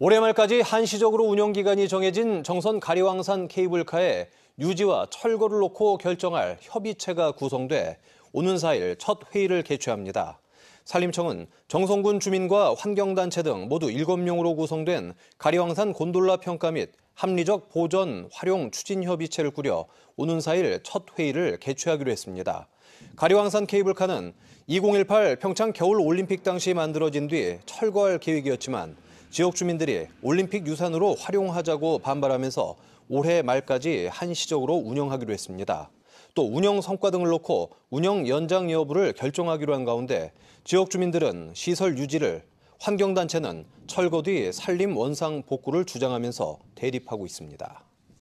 올해 말까지 한시적으로 운영기간이 정해진 정선 가리왕산 케이블카의 유지와 철거를 놓고 결정할 협의체가 구성돼 오는 4일 첫 회의를 개최합니다. 산림청은 정선군 주민과 환경단체 등 모두 7명으로 구성된 가리왕산 곤돌라 평가 및 합리적 보전 활용 추진 협의체를 꾸려 오는 4일 첫 회의를 개최하기로 했습니다. 가리왕산 케이블카는 2018 평창 겨울 올림픽 당시 만들어진 뒤 철거할 계획이었지만 지역 주민들이 올림픽 유산으로 활용하자고 반발하면서 올해 말까지 한시적으로 운영하기로 했습니다. 또 운영 성과 등을 놓고 운영 연장 여부를 결정하기로 한 가운데 지역 주민들은 시설 유지를 환경단체는 철거 뒤 산림 원상 복구를 주장하면서 대립하고 있습니다.